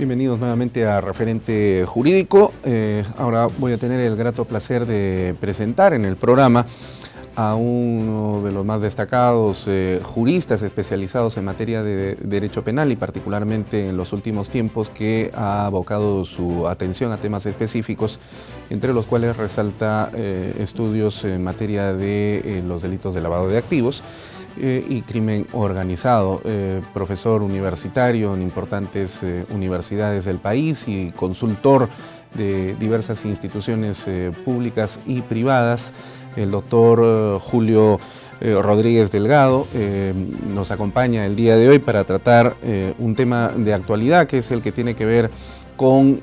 Bienvenidos nuevamente a Referente Jurídico. Eh, ahora voy a tener el grato placer de presentar en el programa a uno de los más destacados eh, juristas especializados en materia de derecho penal y particularmente en los últimos tiempos que ha abocado su atención a temas específicos, entre los cuales resalta eh, estudios en materia de los delitos de lavado de activos eh, y crimen organizado. Eh, profesor universitario en importantes eh, universidades del país y consultor de diversas instituciones públicas y privadas, el doctor Julio Rodríguez Delgado nos acompaña el día de hoy para tratar un tema de actualidad que es el que tiene que ver con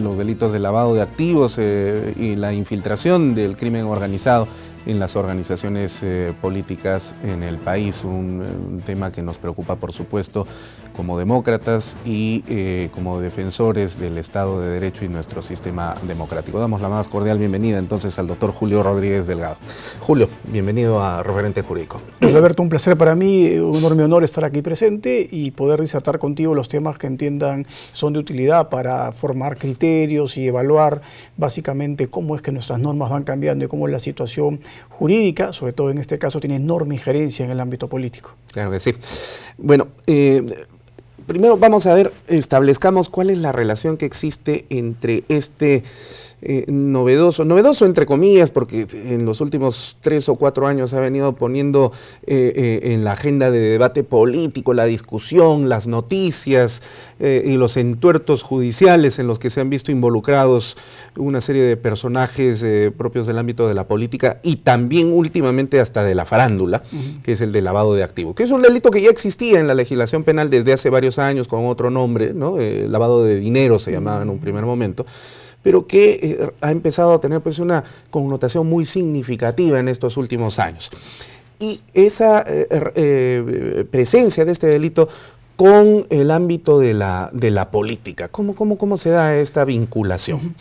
los delitos de lavado de activos y la infiltración del crimen organizado en las organizaciones eh, políticas en el país, eh, un, tema que nos preocupa por supuesto como demócratas y eh, como defensores del Estado de Derecho y nuestro sistema democrático. Damos la más cordial bienvenida entonces al doctor Julio Rodríguez Delgado. Julio, bienvenido a Referente Jurídico. Pues un placer para mí, un enorme honor estar aquí presente y poder disertar contigo los temas que entiendan son de utilidad para formar criterios y evaluar básicamente cómo es que nuestras normas van cambiando y cómo es la situación jurídica, sobre todo en este caso, tiene enorme injerencia en el ámbito político. Claro que sí. Bueno, eh, primero vamos a ver, establezcamos cuál es la relación que existe entre este eh, novedoso, novedoso entre comillas, porque en los últimos tres o cuatro años ha venido poniendo eh, eh, en la agenda de debate político la discusión, las noticias y los entuertos judiciales en los que se han visto involucrados una serie de personajes propios del ámbito de la política y también últimamente hasta de la farándula, que es el de lavado de activos, que es un delito que ya existía en la legislación penal desde hace varios años con otro nombre, ¿no? lavado de dinero se llamaba en un primer momento pero que eh, ha empezado a tener pues una connotación muy significativa en estos últimos años. Y esa eh, eh, presencia de este delito con el ámbito de la, de la política, ¿Cómo, cómo, cómo se da esta vinculación?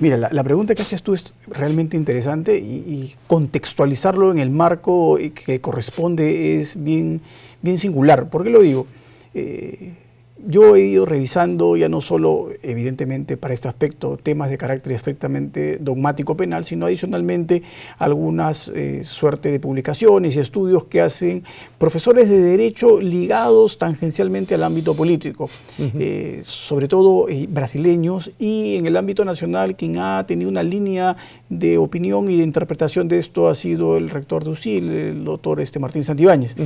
Mira, la, pregunta que haces tú es realmente interesante y, contextualizarlo en el marco que corresponde es bien, bien singular. ¿Por qué lo digo? yo he ido revisando ya no solo, evidentemente, para este aspecto, temas de carácter estrictamente dogmático penal, sino adicionalmente algunas eh, suerte de publicaciones y estudios que hacen profesores de derecho ligados tangencialmente al ámbito político, eh, sobre todo eh, brasileños, y en el ámbito nacional quien ha tenido una línea de opinión y de interpretación de esto ha sido el rector de UCIL, el doctor este, Martín Santibáñez.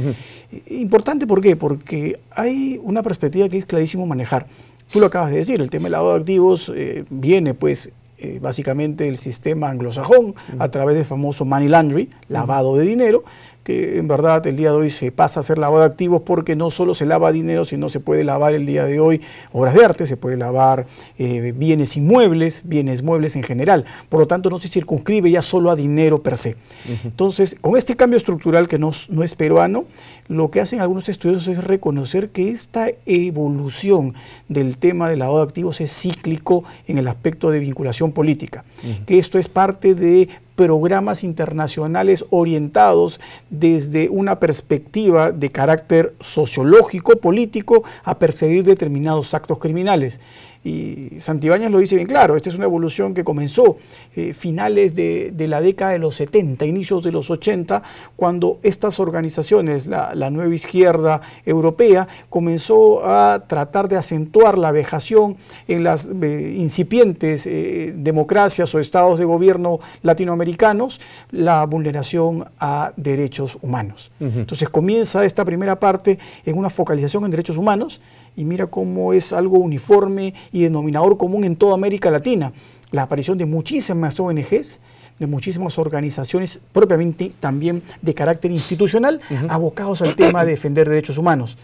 Importante, ¿por qué? Porque hay una perspectiva que es clarísimo manejar. Tú lo acabas de decir, el tema del lavado de activos eh, viene pues eh, básicamente del sistema anglosajón a través del famoso money laundry, lavado de dinero, que en verdad el día de hoy se pasa a hacer lavado de activos porque no solo se lava dinero, sino se puede lavar el día de hoy obras de arte, se puede lavar eh, bienes inmuebles, bienes muebles en general. Por lo tanto, no se circunscribe ya solo a dinero per se. Entonces, con este cambio estructural que no, es peruano, lo que hacen algunos estudiosos es reconocer que esta evolución del tema del lavado de activos es cíclico en el aspecto de vinculación política, que esto es parte de programas internacionales orientados desde una perspectiva de carácter sociológico, político, a perseguir determinados actos criminales. Y Santibáñez lo dice bien claro, esta es una evolución que comenzó eh, finales de, la década de los 70, inicios de los 80, cuando estas organizaciones, la, nueva izquierda europea, comenzó a tratar de acentuar la vejación en las eh, incipientes eh, democracias o estados de gobierno latinoamericanos, la vulneración a derechos humanos. Entonces comienza esta primera parte en una focalización en derechos humanos y mira cómo es algo uniforme y denominador común en toda América Latina, la aparición de muchísimas ONGs, de muchísimas organizaciones propiamente también de carácter institucional, abocados al tema de defender derechos humanos.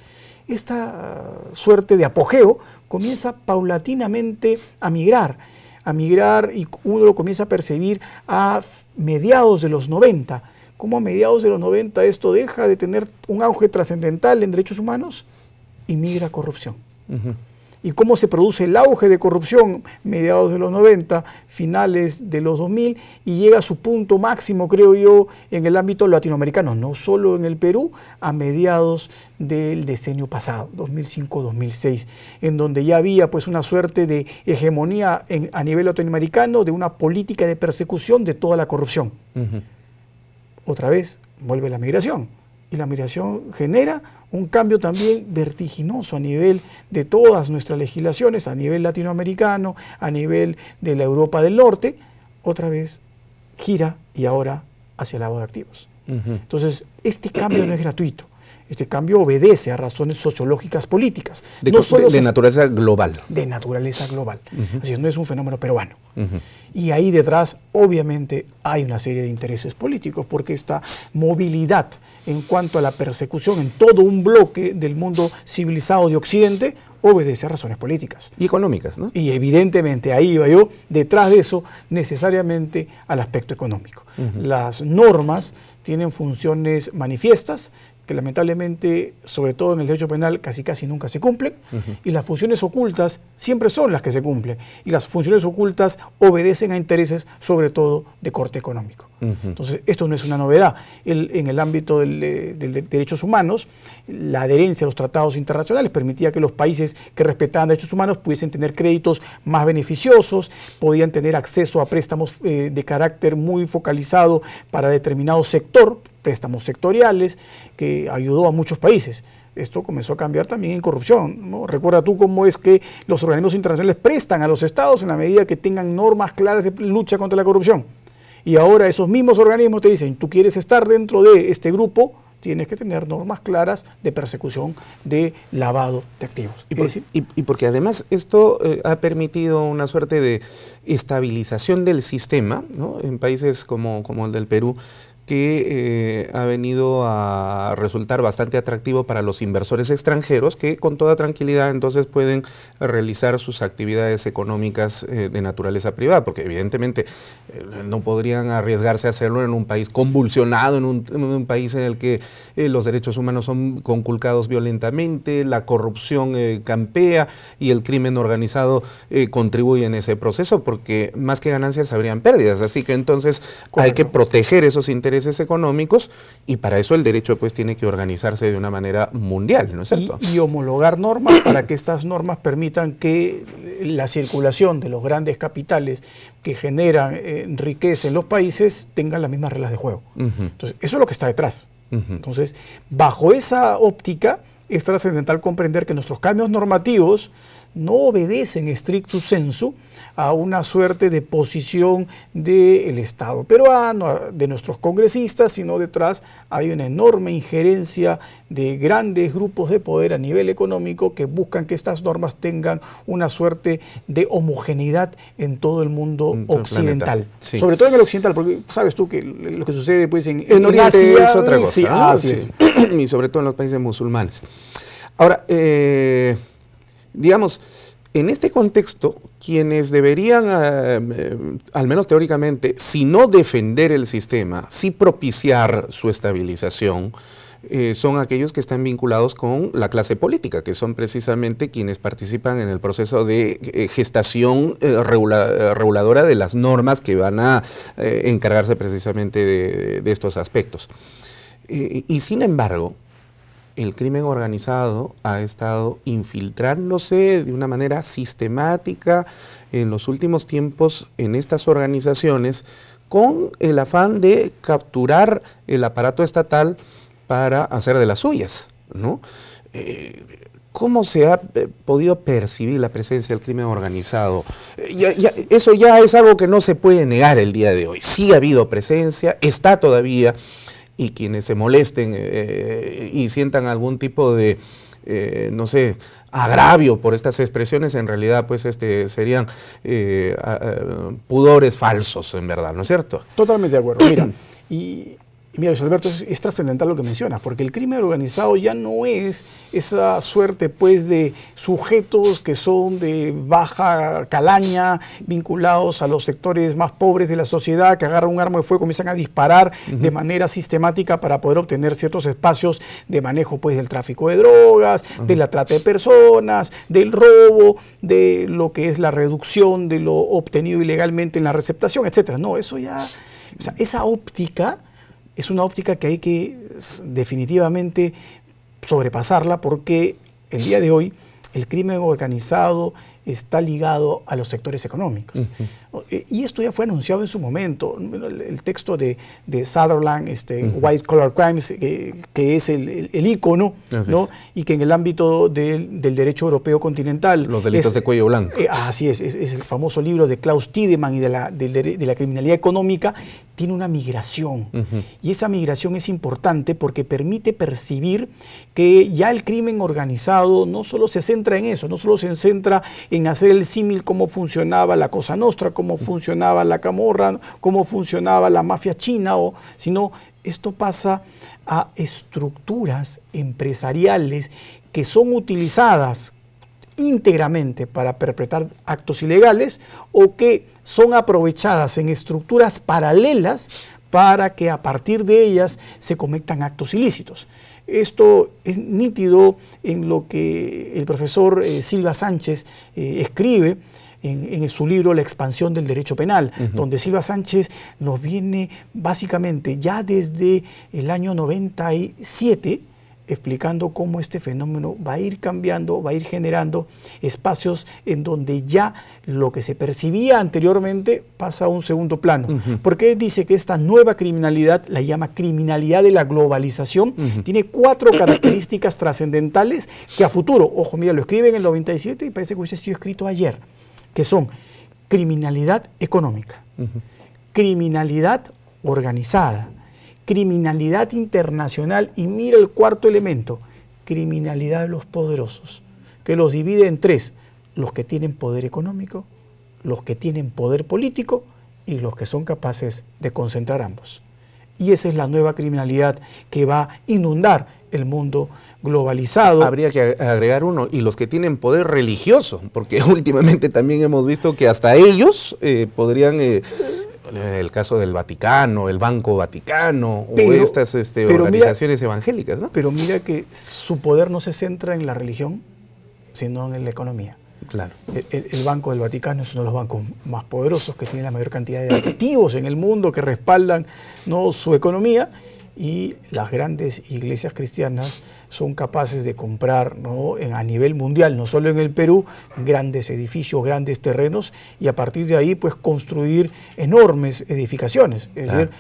Esta suerte de apogeo comienza paulatinamente a migrar, a migrar y uno lo comienza a percibir a mediados de los 90. ¿Cómo a mediados de los 90 esto deja de tener un auge trascendental en derechos humanos? y migra corrupción. Y cómo se produce el auge de corrupción mediados de los 90, finales de los 2000 y llega a su punto máximo, creo yo, en el ámbito latinoamericano, no solo en el Perú, a mediados del decenio pasado, 2005-2006, en donde ya había pues una suerte de hegemonía a nivel latinoamericano de una política de persecución de toda la corrupción. Otra vez vuelve la migración y la migración genera un cambio también vertiginoso a nivel de todas nuestras legislaciones, a nivel latinoamericano, a nivel de la Europa del Norte, otra vez gira y ahora hacia el lado de activos. Entonces, este cambio no es gratuito. Este cambio obedece a razones sociológicas políticas. De, de, naturaleza global. De naturaleza global. Así es, no es un fenómeno peruano. Y ahí detrás, obviamente, hay una serie de intereses políticos, porque esta movilidad en cuanto a la persecución en todo un bloque del mundo civilizado de Occidente obedece a razones políticas. Y económicas, ¿no? Y evidentemente, ahí iba yo, detrás de eso, necesariamente al aspecto económico. Las normas tienen funciones manifiestas lamentablemente, sobre todo en el derecho penal, casi casi nunca se cumplen, y las funciones ocultas siempre son las que se cumplen, y las funciones ocultas obedecen a intereses, sobre todo de corte económico. Entonces, esto no es una novedad. en el ámbito eh, de derechos humanos, la adherencia a los tratados internacionales permitía que los países que respetaban derechos humanos pudiesen tener créditos más beneficiosos, podían tener acceso a préstamos eh, de carácter muy focalizado para determinado sector, préstamos sectoriales, que ayudó a muchos países. Esto comenzó a cambiar también en corrupción. ¿no? Recuerda tú cómo es que los organismos internacionales prestan a los estados en la medida que tengan normas claras de lucha contra la corrupción. Y ahora esos mismos organismos te dicen, tú quieres estar dentro de este grupo, tienes que tener normas claras de persecución de lavado de activos. Y, porque además esto eh, ha permitido una suerte de estabilización del sistema, ¿no? en países como, como el del Perú, que eh, ha venido a resultar bastante atractivo para los inversores extranjeros que con toda tranquilidad entonces pueden realizar sus actividades económicas eh, de naturaleza privada, porque evidentemente eh, no podrían arriesgarse a hacerlo en un país convulsionado, en un, país en el que los derechos humanos son conculcados violentamente, la corrupción campea y el crimen organizado contribuye en ese proceso, porque más que ganancias habrían pérdidas, así que entonces hay que proteger esos intereses intereses económicos y para eso el derecho pues tiene que organizarse de una manera mundial, Y, homologar normas para que estas normas permitan que eh, la circulación de los grandes capitales que generan eh, riqueza en los países tengan las mismas reglas de juego. Entonces, eso es lo que está detrás. Entonces, bajo esa óptica es trascendental comprender que nuestros cambios normativos no obedecen estricto sensu a una suerte de posición del Estado peruano, de nuestros congresistas, sino detrás hay una enorme injerencia de grandes grupos de poder a nivel económico que buscan que estas normas tengan una suerte de homogeneidad en todo el mundo occidental. Sobre todo en el occidental, porque sabes tú que lo que sucede pues en, Asia, es otra cosa. Ah, y sobre todo en los países musulmanes. Ahora, eh, digamos, en este contexto, quienes deberían, eh, eh, al menos teóricamente, si no defender el sistema, si propiciar su estabilización, son aquellos que están vinculados con la clase política, que son precisamente quienes participan en el proceso de gestación reguladora de las normas que van a encargarse precisamente de estos aspectos. Eh, y sin embargo, el crimen organizado ha estado infiltrándose de una manera sistemática en los últimos tiempos en estas organizaciones con el afán de capturar el aparato estatal para hacer de las suyas. ¿no? Eh, ¿Cómo se ha eh, podido percibir la presencia del crimen organizado? eso ya es algo que no se puede negar el día de hoy. Sí ha habido presencia, está todavía y quienes se molesten eh, eh, y sientan algún tipo de, eh, no sé, agravio por estas expresiones, en realidad pues este, serían pudores falsos, en verdad, ¿no es cierto? Totalmente de acuerdo. Mira, y y mira, Alberto, es, trascendental lo que mencionas, porque el crimen organizado ya no es esa suerte pues de sujetos que son de baja calaña, vinculados a los sectores más pobres de la sociedad, que agarran un arma de fuego y comienzan a disparar de manera sistemática para poder obtener ciertos espacios de manejo pues del tráfico de drogas, de la trata de personas, del robo, de lo que es la reducción de lo obtenido ilegalmente en la receptación, etcétera. No, eso ya, o sea, esa óptica es una óptica que hay que definitivamente sobrepasarla porque el día de hoy el crimen organizado, está ligado a los sectores económicos. Eh, y esto ya fue anunciado en su momento. El, texto de, de Sutherland, este, White Collar Crimes, eh, que es el, el, ícono, ¿no? y que en el ámbito del derecho europeo continental... Los delitos de cuello blanco. Eh, ah, así es, es, el famoso libro de Klaus Tiedemann y de la, criminalidad económica, tiene una migración. Y esa migración es importante porque permite percibir que ya el crimen organizado no solo se centra en eso, no solo se centra en hacer el símil cómo funcionaba la Cosa Nostra, cómo funcionaba la Camorra, cómo funcionaba la mafia china, o, sino esto pasa a estructuras empresariales que son utilizadas íntegramente para perpetrar actos ilegales o que son aprovechadas en estructuras paralelas para que a partir de ellas se cometan actos ilícitos. Esto es nítido en lo que el profesor eh, Silva Sánchez eh, escribe. En, su libro La expansión del derecho penal, donde Silva Sánchez nos viene básicamente ya desde el año 97, explicando cómo este fenómeno va a ir cambiando, va a ir generando espacios en donde ya lo que se percibía anteriormente pasa a un segundo plano. Porque dice que esta nueva criminalidad, la llama criminalidad de la globalización, tiene cuatro características trascendentales que a futuro, ojo, mira, lo escriben en el 97 y parece que hubiese sido escrito ayer, que son criminalidad económica, criminalidad organizada, criminalidad internacional y mira el cuarto elemento, criminalidad de los poderosos, que los divide en tres, los que tienen poder económico, los que tienen poder político y los que son capaces de concentrar ambos. Y esa es la nueva criminalidad que va a inundar el mundo globalizado. Habría que agregar uno, y los que tienen poder religioso, porque últimamente también hemos visto que hasta ellos eh, podrían eh, el caso del Vaticano, el Banco Vaticano o estas este, organizaciones evangélicas, ¿no? Pero mira que su poder no se centra en la religión, sino en la economía. Claro. El, el, Banco del Vaticano es uno de los bancos más poderosos que tiene la mayor cantidad de activos en el mundo que respaldan ¿no? su economía y las grandes iglesias cristianas son capaces de comprar a nivel mundial, no solo en el Perú, grandes edificios, grandes terrenos y a partir de ahí pues construir enormes edificaciones. Es decir,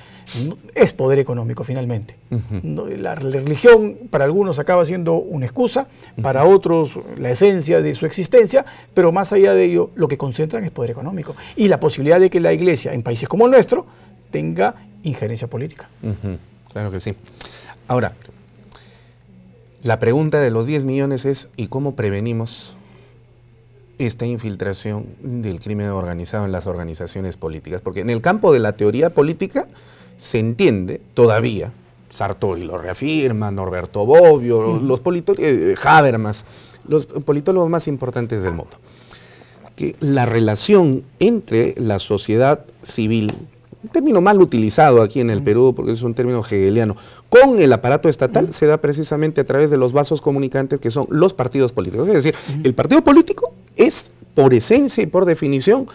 es poder económico finalmente. la, religión para algunos acaba siendo una excusa, para otros la esencia de su existencia, pero más allá de ello lo que concentran es poder económico y la posibilidad de que la iglesia en países como el nuestro tenga injerencia política. Claro que sí. Ahora, la pregunta de los 10 millones es, ¿y cómo prevenimos esta infiltración del crimen organizado en las organizaciones políticas? Porque en el campo de la teoría política se entiende todavía, Sartori lo reafirma, Norberto Bobbio, los politólogos, eh, eh, Habermas, los politólogos más importantes del mundo, que la relación entre la sociedad civil un término mal utilizado aquí en el Perú, porque es un término hegeliano, con el aparato estatal se da precisamente a través de los vasos comunicantes que son los partidos políticos. Es decir, el partido político es, por esencia y por definición,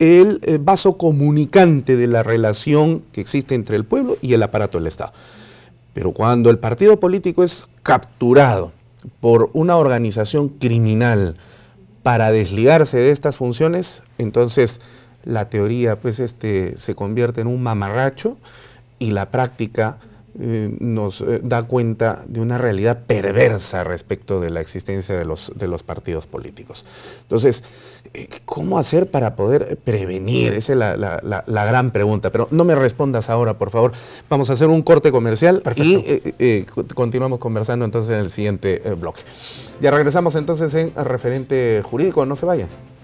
el eh, vaso comunicante de la relación que existe entre el pueblo y el aparato del Estado. Pero cuando el partido político es capturado por una organización criminal para desligarse de estas funciones, entonces la teoría pues, este, se convierte en un mamarracho y la práctica eh, nos eh, da cuenta de una realidad perversa respecto de la existencia de los, de los partidos políticos. Entonces, eh, ¿cómo hacer para poder prevenir? Esa es la, gran pregunta, pero no me respondas ahora, por favor. Vamos a hacer un corte comercial y continuamos conversando entonces en el siguiente bloque. Ya regresamos entonces en referente jurídico, no se vayan.